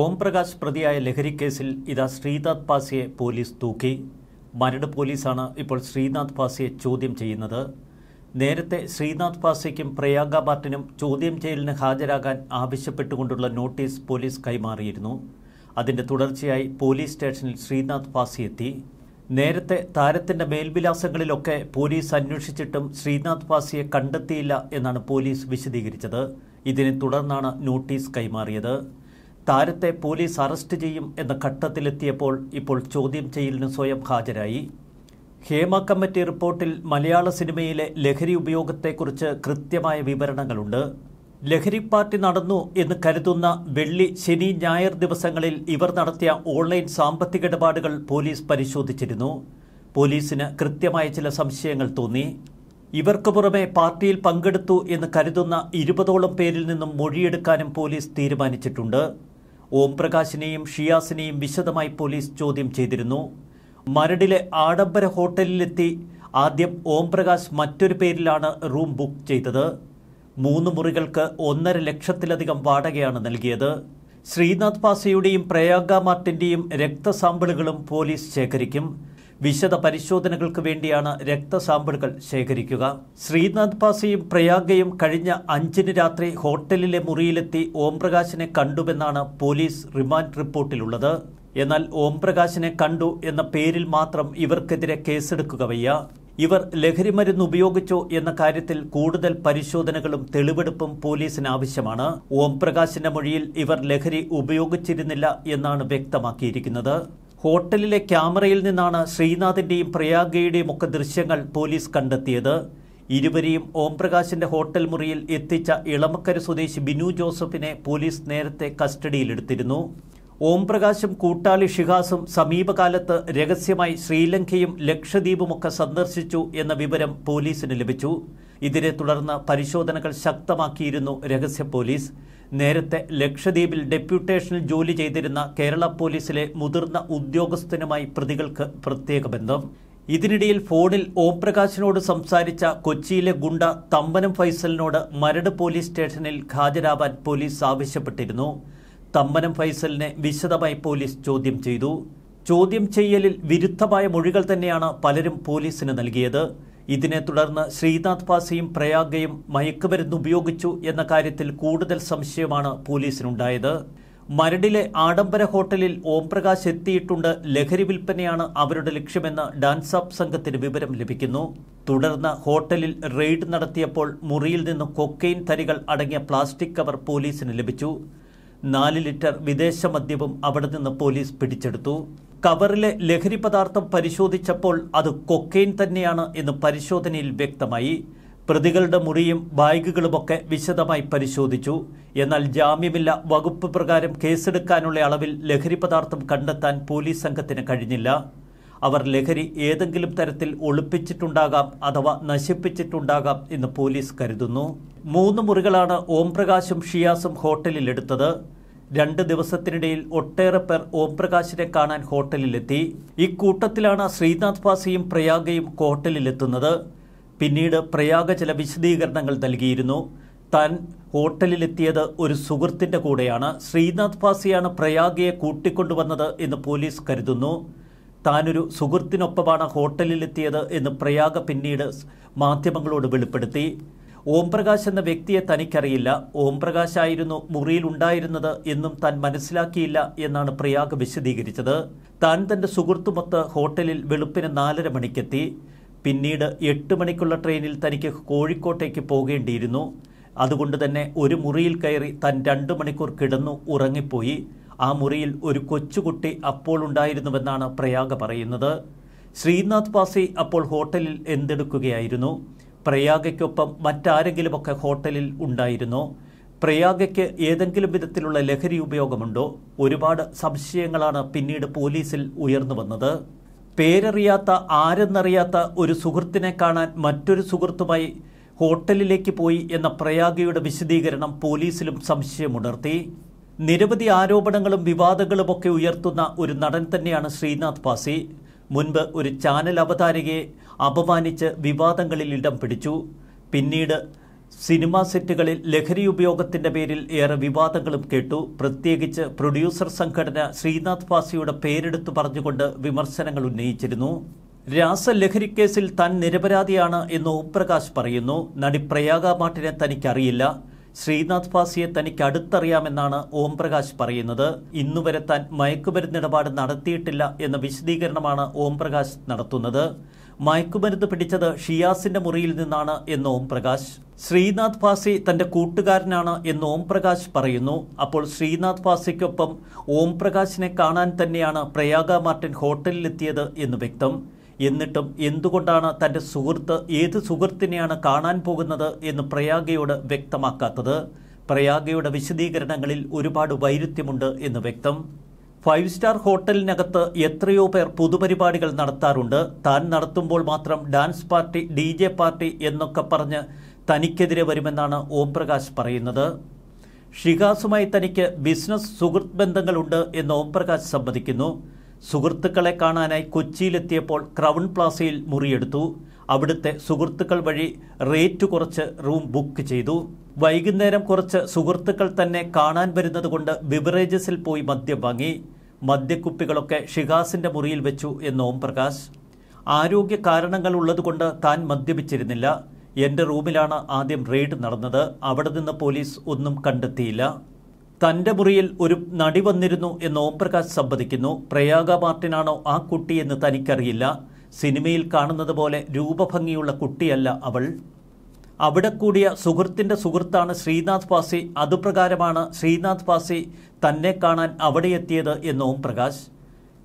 ഓംപ്രകാശ് പ്രതിയായ ലഹരിക്കേസിൽ ഇതാ ശ്രീനാഥ് പാസിയെ പോലീസ് തൂക്കി മരട് പോലീസാണ് ഇപ്പോൾ ശ്രീനാഥ് പാസിയെ ചോദ്യം ചെയ്യുന്നത് നേരത്തെ ശ്രീനാഥ് പാസിക്കും പ്രയാഗ മാർട്ടിനും ചോദ്യം ചെയ്യലിന് ഹാജരാകാൻ ആവശ്യപ്പെട്ടുകൊണ്ടുള്ള നോട്ടീസ് പോലീസ് കൈമാറിയിരുന്നു അതിൻ്റെ തുടർച്ചയായി പോലീസ് സ്റ്റേഷനിൽ ശ്രീനാഥ് പാസി എത്തി നേരത്തെ താരത്തിൻ്റെ മേൽവിലാസങ്ങളിലൊക്കെ പോലീസ് അന്വേഷിച്ചിട്ടും ശ്രീനാഥ് പാസിയെ കണ്ടെത്തിയില്ല എന്നാണ് പോലീസ് വിശദീകരിച്ചത് ഇതിനെ തുടർന്നാണ് നോട്ടീസ് കൈമാറിയത് താരത്തെ പോലീസ് അറസ്റ്റ് ചെയ്യും എന്ന ഘട്ടത്തിലെത്തിയപ്പോൾ ഇപ്പോൾ ചോദ്യം ചെയ്യലിന് സ്വയം ഹാജരായി ഹേമ കമ്മിറ്റി റിപ്പോർട്ടിൽ മലയാള സിനിമയിലെ ലഹരി ഉപയോഗത്തെക്കുറിച്ച് കൃത്യമായ വിവരണങ്ങളുണ്ട് ലഹരി പാർട്ടി നടന്നു എന്ന് കരുതുന്ന വെള്ളി ശനി ഞായർ ദിവസങ്ങളിൽ ഇവർ നടത്തിയ ഓൺലൈൻ സാമ്പത്തിക ഇടപാടുകൾ പോലീസ് പരിശോധിച്ചിരുന്നു പോലീസിന് കൃത്യമായ ചില സംശയങ്ങൾ തോന്നി ഇവർക്ക് പുറമെ പാർട്ടിയിൽ പങ്കെടുത്തു എന്ന് കരുതുന്ന ഇരുപതോളം പേരിൽ നിന്നും മൊഴിയെടുക്കാനും പോലീസ് തീരുമാനിച്ചിട്ടുണ്ട് ഓം പ്രകാശിനെയും ഷിയാസിനെയും വിശദമായി പോലീസ് ചോദ്യം ചെയ്തിരുന്നു മരടിലെ ആഡംബര ഹോട്ടലിലെത്തി ആദ്യം ഓം പ്രകാശ് മറ്റൊരു പേരിലാണ് റൂം ബുക്ക് ചെയ്തത് മൂന്ന് മുറികൾക്ക് ഒന്നര ലക്ഷത്തിലധികം വാടകയാണ് നൽകിയത് ശ്രീനാഥ് പാസയുടെയും പ്രയാഗ മാർട്ടിന്റെയും രക്തസാമ്പിളുകളും പോലീസ് ശേഖരിക്കും വിശദ പരിശോധനകൾക്ക് വേണ്ടിയാണ് രക്തസാമ്പിളുകൾ ശേഖരിക്കുക ശ്രീനാഥ് പാസിയും പ്രയാഗയും കഴിഞ്ഞ അഞ്ചിന് രാത്രി ഹോട്ടലിലെ മുറിയിലെത്തി ഓംപ്രകാശിനെ കണ്ടുവെന്നാണ് പോലീസ് റിമാൻഡ് റിപ്പോർട്ടിലുള്ളത് എന്നാൽ ഓംപ്രകാശിനെ കണ്ടു എന്ന പേരിൽ മാത്രം ഇവർക്കെതിരെ കേസെടുക്കുക വയ്യ ഇവർ ലഹരിമരുന്ന് ഉപയോഗിച്ചോ എന്ന കാര്യത്തിൽ കൂടുതൽ പരിശോധനകളും തെളിവെടുപ്പും പോലീസിന് ആവശ്യമാണ് ഓംപ്രകാശിന്റെ മൊഴിയിൽ ഇവർ ലഹരി ഉപയോഗിച്ചിരുന്നില്ല എന്നാണ് വ്യക്തമാക്കിയിരിക്കുന്നത് ഹോട്ടലിലെ ക്യാമറയിൽ നിന്നാണ് ശ്രീനാഥിൻ്റെയും പ്രയാഗയുടെയും ഒക്കെ ദൃശ്യങ്ങൾ പോലീസ് കണ്ടെത്തിയത് ഇരുവരെയും ഓംപ്രകാശിന്റെ ഹോട്ടൽ മുറിയിൽ എത്തിച്ച ഇളമക്കര സ്വദേശി ബിനു ജോസഫിനെ പോലീസ് നേരത്തെ കസ്റ്റഡിയിലെടുത്തിരുന്നു ഓംപ്രകാശും കൂട്ടാളി ഷിഹാസും സമീപകാലത്ത് രഹസ്യമായി ശ്രീലങ്കയും ലക്ഷദ്വീപുമൊക്കെ സന്ദർശിച്ചു എന്ന വിവരം പോലീസിന് ലഭിച്ചു ഇതിനെ തുടർന്ന് പരിശോധനകൾ ശക്തമാക്കിയിരുന്നു രഹസ്യ പോലീസ് നേരത്തെ ലക്ഷദ്വീപിൽ ഡെപ്യൂട്ടേഷനിൽ ജോലി ചെയ്തിരുന്ന കേരള പോലീസിലെ മുതിർന്ന ഉദ്യോഗസ്ഥനുമായി പ്രതികൾക്ക് പ്രത്യേക ബന്ധം ഇതിനിടയിൽ ഫോണിൽ പ്രകാശിനോട് സംസാരിച്ച കൊച്ചിയിലെ ഗുണ്ട തമ്പനം ഫൈസലിനോട് മരട് പോലീസ് സ്റ്റേഷനിൽ ഹാജരാവാൻ പോലീസ് ആവശ്യപ്പെട്ടിരുന്നു തമ്പനം ഫൈസലിനെ വിശദമായി പോലീസ് ചോദ്യം ചെയ്തു ചോദ്യം ചെയ്യലിൽ വിരുദ്ധമായ മൊഴികൾ തന്നെയാണ് പലരും പോലീസിന് നൽകിയത് ഇതിനെ തുടർന്ന് ശ്രീനാഥ് പാസിയും പ്രയാഗയും മയക്കുമരുന്ന് ഉപയോഗിച്ചു എന്ന കാര്യത്തിൽ കൂടുതൽ സംശയമാണ് പോലീസിനുണ്ടായത് മരടിലെ ആഡംബര ഹോട്ടലിൽ ഓംപ്രകാശ് എത്തിയിട്ടുണ്ട് ലഹരി വിൽപ്പനയാണ് അവരുടെ ലക്ഷ്യമെന്ന് ഡാൻസ് ആപ്പ് സംഘത്തിന് വിവരം ലഭിക്കുന്നു തുടർന്ന് ഹോട്ടലിൽ റെയ്ഡ് നടത്തിയപ്പോൾ മുറിയിൽ നിന്ന് കൊക്കെയിൻ തരികൾ അടങ്ങിയ പ്ലാസ്റ്റിക് കവർ പോലീസിന് ലഭിച്ചു നാല് ലിറ്റർ വിദേശ മദ്യവും അവിടെ നിന്ന് പോലീസ് പിടിച്ചെടുത്തു കവറിലെ ലഹരി പദാർത്ഥം പരിശോധിച്ചപ്പോൾ അത് കൊക്കെയിൻ തന്നെയാണ് എന്ന് പരിശോധനയിൽ വ്യക്തമായി പ്രതികളുടെ മുറിയും ബാഗുകളുമൊക്കെ വിശദമായി പരിശോധിച്ചു എന്നാൽ ജാമ്യമില്ല വകുപ്പ് പ്രകാരം കേസെടുക്കാനുള്ള അളവിൽ ലഹരി പദാർത്ഥം കണ്ടെത്താൻ പോലീസ് സംഘത്തിന് കഴിഞ്ഞില്ല അവർ ലഹരി ഏതെങ്കിലും തരത്തിൽ ഒളിപ്പിച്ചിട്ടുണ്ടാകാം അഥവാ നശിപ്പിച്ചിട്ടുണ്ടാകാം എന്ന് പോലീസ് കരുതുന്നു മൂന്ന് മുറികളാണ് ഓംപ്രകാശും ഷിയാസും ഹോട്ടലിൽ എടുത്തത് രണ്ട് ദിവസത്തിനിടയിൽ ഒട്ടേറെ പേർ ഓംപ്രകാശിനെ കാണാൻ ഹോട്ടലിലെത്തി ഇക്കൂട്ടത്തിലാണ് ശ്രീനാഥ് പാസിയും പ്രയാഗയും ഹോട്ടലിലെത്തുന്നത് പിന്നീട് പ്രയാഗ ചില വിശദീകരണങ്ങൾ നൽകിയിരുന്നു താൻ ഹോട്ടലിലെത്തിയത് ഒരു സുഹൃത്തിൻ്റെ കൂടെയാണ് ശ്രീനാഥ് പാസിയാണ് പ്രയാഗയെ കൂട്ടിക്കൊണ്ടുവന്നത് എന്ന് പോലീസ് കരുതുന്നു താനൊരു സുഹൃത്തിനൊപ്പമാണ് ഹോട്ടലിലെത്തിയത് എന്ന് പ്രയാഗ പിന്നീട് മാധ്യമങ്ങളോട് വെളിപ്പെടുത്തി ഓംപ്രകാശ് എന്ന വ്യക്തിയെ തനിക്കറിയില്ല ഓംപ്രകാശായിരുന്നു ഉണ്ടായിരുന്നത് എന്നും താൻ മനസ്സിലാക്കിയില്ല എന്നാണ് പ്രിയാഗ് വിശദീകരിച്ചത് താൻ തന്റെ സുഹൃത്തുമൊത്ത് ഹോട്ടലിൽ വെളുപ്പിന് നാലര മണിക്കെത്തി പിന്നീട് എട്ട് മണിക്കുള്ള ട്രെയിനിൽ തനിക്ക് കോഴിക്കോട്ടേക്ക് പോകേണ്ടിയിരുന്നു അതുകൊണ്ട് തന്നെ ഒരു മുറിയിൽ കയറി താൻ രണ്ടു മണിക്കൂർ കിടന്നു ഉറങ്ങിപ്പോയി ആ മുറിയിൽ ഒരു കൊച്ചുകുട്ടി അപ്പോൾ ഉണ്ടായിരുന്നുവെന്നാണ് പ്രയാഗ പറയുന്നത് ശ്രീനാഥ് പാസി അപ്പോൾ ഹോട്ടലിൽ എന്തെടുക്കുകയായിരുന്നു പ്രയാഗയ്ക്കൊപ്പം മറ്റാരെങ്കിലുമൊക്കെ ഹോട്ടലിൽ ഉണ്ടായിരുന്നോ പ്രയാഗയ്ക്ക് ഏതെങ്കിലും വിധത്തിലുള്ള ലഹരി ഉപയോഗമുണ്ടോ ഒരുപാട് സംശയങ്ങളാണ് പിന്നീട് പോലീസിൽ ഉയർന്നു വന്നത് പേരറിയാത്ത ആരെന്നറിയാത്ത ഒരു സുഹൃത്തിനെ കാണാൻ മറ്റൊരു സുഹൃത്തുമായി ഹോട്ടലിലേക്ക് പോയി എന്ന പ്രയാഗയുടെ വിശദീകരണം പോലീസിലും സംശയമുണർത്തി നിരവധി ആരോപണങ്ങളും വിവാദങ്ങളുമൊക്കെ ഉയർത്തുന്ന ഒരു നടൻ തന്നെയാണ് ശ്രീനാഥ് പാസി മുൻപ് ഒരു ചാനൽ അവതാരകയെ അപമാനിച്ച് വിവാദങ്ങളിൽ ഇടം പിടിച്ചു പിന്നീട് സിനിമാ സെറ്റുകളിൽ ലഹരി ഉപയോഗത്തിൻ്റെ പേരിൽ ഏറെ വിവാദങ്ങളും കേട്ടു പ്രത്യേകിച്ച് പ്രൊഡ്യൂസർ സംഘടന ശ്രീനാഥ് പാസിയുടെ പേരെടുത്തു പറഞ്ഞുകൊണ്ട് വിമർശനങ്ങൾ ഉന്നയിച്ചിരുന്നു രാസലഹരിക്കേസിൽ താൻ നിരപരാധിയാണ് എന്ന് ഓംപ്രകാശ് പറയുന്നു നടി പ്രയാഗ മാട്ടിനെ തനിക്കറിയില്ല ശ്രീനാഥ് പാസിയെ തനിക്ക് അടുത്തറിയാമെന്നാണ് ഓംപ്രകാശ് പറയുന്നത് ഇന്നുവരെ താൻ മയക്കുമരുന്നിടപാട് നടത്തിയിട്ടില്ല എന്ന വിശദീകരണമാണ് ഓംപ്രകാശ് നടത്തുന്നത് മയക്കുമരുന്ന് പിടിച്ചത് ഷിയാസിന്റെ മുറിയിൽ നിന്നാണ് എന്ന് ഓം പ്രകാശ് ശ്രീനാഥ് പാസി തന്റെ കൂട്ടുകാരനാണ് എന്ന് ഓം പ്രകാശ് പറയുന്നു അപ്പോൾ ശ്രീനാഥ് പാസിക്കൊപ്പം ഓം പ്രകാശിനെ കാണാൻ തന്നെയാണ് പ്രയാഗ മാർട്ടിൻ ഹോട്ടലിലെത്തിയത് എന്ന് വ്യക്തം എന്നിട്ടും എന്തുകൊണ്ടാണ് തന്റെ സുഹൃത്ത് ഏത് സുഹൃത്തിനെയാണ് കാണാൻ പോകുന്നത് എന്ന് പ്രയാഗയോട് വ്യക്തമാക്കാത്തത് പ്രയാഗയുടെ വിശദീകരണങ്ങളിൽ ഒരുപാട് വൈരുദ്ധ്യമുണ്ട് എന്ന് വ്യക്തം ഫൈവ് സ്റ്റാർ ഹോട്ടലിനകത്ത് എത്രയോ പേർ പൊതുപരിപാടികൾ നടത്താറുണ്ട് താൻ നടത്തുമ്പോൾ മാത്രം dance party D J party എന്നൊക്കെ പറഞ്ഞ് തനിക്കെതിരെ വരുമെന്നാണ് ഓം പ്രകാശ് പറയുന്നത് ഷിഹാസുമായി തനിക്ക് ബിസിനസ് സുഹൃത്ത് ബന്ധങ്ങളുണ്ട് എന്ന് ഓം പ്രകാശ് സമ്മതിക്കുന്നു സുഹൃത്തുക്കളെ കാണാനായി കൊച്ചിയിലെത്തിയപ്പോൾ ക്രൗൺ പ്ലാസയിൽ മുറിയെടുത്തു അവിടുത്തെ സുഹൃത്തുക്കൾ വഴി റേറ്റ് കുറച്ച് റൂം ബുക്ക് ചെയ്തു വൈകുന്നേരം കുറച്ച് സുഹൃത്തുക്കൾ തന്നെ കാണാൻ വരുന്നതുകൊണ്ട് ബിവറേജസിൽ പോയി മദ്യം വാങ്ങി മദ്യക്കുപ്പികളൊക്കെ ഷിഹാസിന്റെ മുറിയിൽ വെച്ചു എന്ന് ഓം പ്രകാശ് ആരോഗ്യ കാരണങ്ങൾ ഉള്ളതുകൊണ്ട് താൻ മദ്യപിച്ചിരുന്നില്ല എൻ്റെ റൂമിലാണ് ആദ്യം റെയ്ഡ് നടന്നത് അവിടെ നിന്ന് പോലീസ് ഒന്നും കണ്ടെത്തിയില്ല തൻ്റെ മുറിയിൽ ഒരു നടി വന്നിരുന്നു എന്ന് ഓംപ്രകാശ് സംവദിക്കുന്നു പ്രയാഗ മാർട്ടിനാണോ ആ കുട്ടിയെന്ന് തനിക്കറിയില്ല സിനിമയിൽ കാണുന്നത് പോലെ രൂപഭംഗിയുള്ള കുട്ടിയല്ല അവൾ അവിടെ കൂടിയ സുഹൃത്തിൻ്റെ സുഹൃത്താണ് ശ്രീനാഥ് പാസി അതുപ്രകാരമാണ് ശ്രീനാഥ് പാസി തന്നെ കാണാൻ അവിടെ എത്തിയത് എന്നോം പ്രകാശ്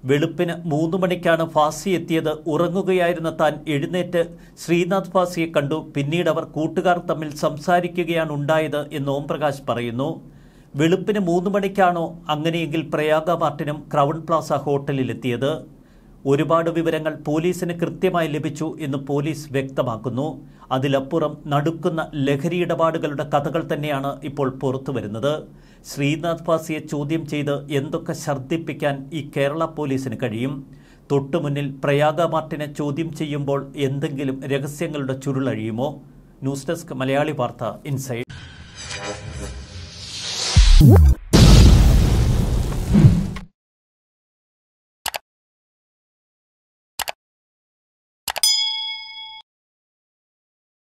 വെളുപ്പിന് മൂന്ന് മണിക്കാണ് ഫാസി എത്തിയത് ഉറങ്ങുകയായിരുന്ന താൻ എഴുന്നേറ്റ് ശ്രീനാഥ് ഫാസിയെ കണ്ടു പിന്നീട് അവർ കൂട്ടുകാർ തമ്മിൽ സംസാരിക്കുകയാണ് ഉണ്ടായത് എന്ന് ഓം പ്രകാശ് പറയുന്നു വെളുപ്പിന് മൂന്ന് മണിക്കാണോ അങ്ങനെയെങ്കിൽ പ്രയാഗ മാർട്ടിനും ക്രൗൺ പ്ലാസ ഹോട്ടലിലെത്തിയത് ഒരുപാട് വിവരങ്ങൾ പോലീസിന് കൃത്യമായി ലഭിച്ചു എന്ന് പോലീസ് വ്യക്തമാക്കുന്നു അതിലപ്പുറം നടുക്കുന്ന ലഹരി ഇടപാടുകളുടെ കഥകൾ തന്നെയാണ് ഇപ്പോൾ പുറത്തുവരുന്നത് ശ്രീനാഥ് ഭാസിയെ ചോദ്യം ചെയ്ത് എന്തൊക്കെ ഛർദ്ദിപ്പിക്കാൻ ഈ കേരള പോലീസിന് കഴിയും തൊട്ടുമുന്നിൽ പ്രയാഗ മാർട്ടിനെ ചോദ്യം ചെയ്യുമ്പോൾ എന്തെങ്കിലും രഹസ്യങ്ങളുടെ ചുരുളഴിയുമോ ന്യൂസ് ഡെസ്ക് മലയാളി വാർത്ത ഇൻസൈഡ്